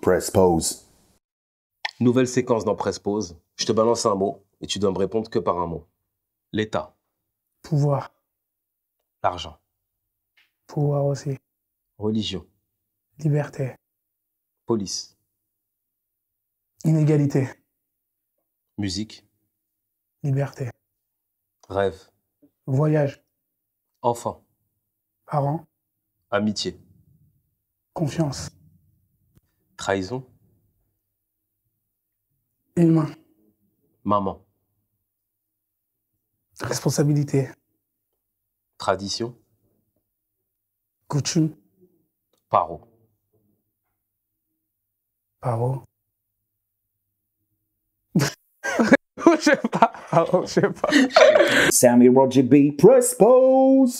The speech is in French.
Press pause. Nouvelle séquence dans Press pause. Je te balance un mot et tu dois me répondre que par un mot. L'État. Pouvoir. L'argent. Pouvoir aussi. Religion. Liberté. Police. Inégalité. Musique. Liberté. Rêve. Voyage. Enfant. Parents. Amitié. Confiance. Trahison. Humain. Maman. Responsabilité. Tradition. Coutume. Paro. Paro. je sais pas. Paro, je sais pas. Sammy Roger B. Prespose.